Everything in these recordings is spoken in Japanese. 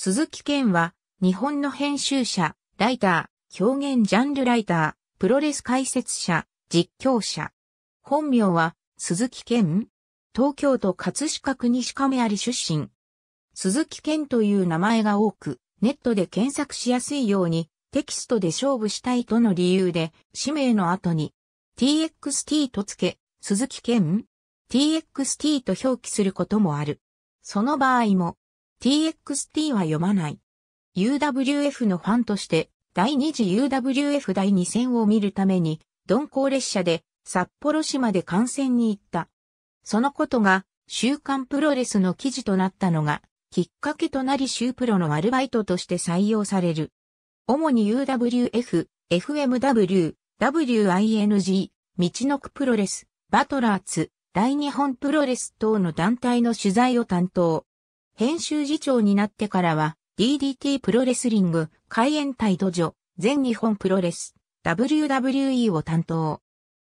鈴木健は、日本の編集者、ライター、表現ジャンルライター、プロレス解説者、実況者。本名は、鈴木健東京都葛飾区西亀有出身。鈴木健という名前が多く、ネットで検索しやすいように、テキストで勝負したいとの理由で、氏名の後に、txt と付け、鈴木健 txt と表記することもある。その場合も、txt は読まない。UWF のファンとして、第2次 UWF 第2戦を見るために、鈍行列車で札幌市まで観戦に行った。そのことが、週刊プロレスの記事となったのが、きっかけとなり週プロのアルバイトとして採用される。主に UWF、FMW、WING、道のくプロレス、バトラーツ、大日本プロレス等の団体の取材を担当。編集次長になってからは、DDT プロレスリング、海援隊土壌、全日本プロレス、WWE を担当。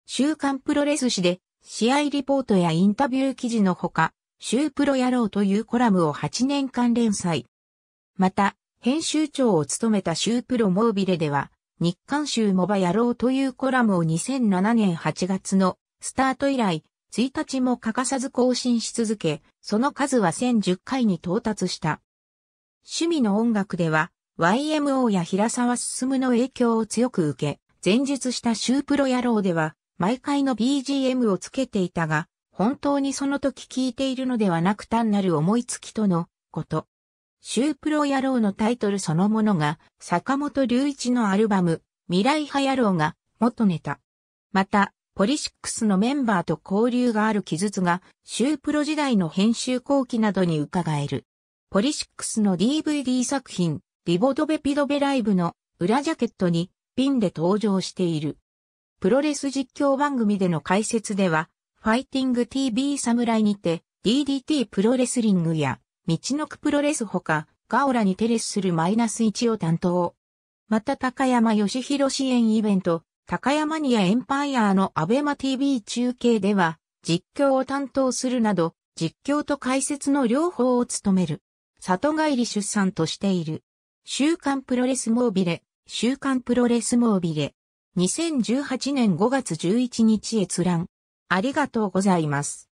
週刊プロレス誌で、試合リポートやインタビュー記事のほか、週プロ野郎というコラムを8年間連載。また、編集長を務めた週プロモービレでは、日刊週モバ野郎というコラムを2007年8月のスタート以来、1日も欠かさず更新し続け、その数は1010回に到達した。趣味の音楽では、YMO や平沢進の影響を強く受け、前述したシュープロ野郎では、毎回の BGM をつけていたが、本当にその時聴いているのではなく単なる思いつきとのこと。シュープロ野郎のタイトルそのものが、坂本隆一のアルバム、未来派野郎が元ネタ。また、ポリシックスのメンバーと交流がある記述が、シュープロ時代の編集後期などに伺える。ポリシックスの DVD 作品、リボドベピドベライブの裏ジャケットにピンで登場している。プロレス実況番組での解説では、ファイティング TV 侍にて、DDT プロレスリングや、道のくプロレスほか、ガオラにテレスするマイナス1を担当。また高山義弘支援イベント、高山ニアエンパイアのアベマ TV 中継では、実況を担当するなど、実況と解説の両方を務める。里帰り出産としている。週刊プロレスモービレ、週刊プロレスモービレ。2018年5月11日閲覧。ありがとうございます。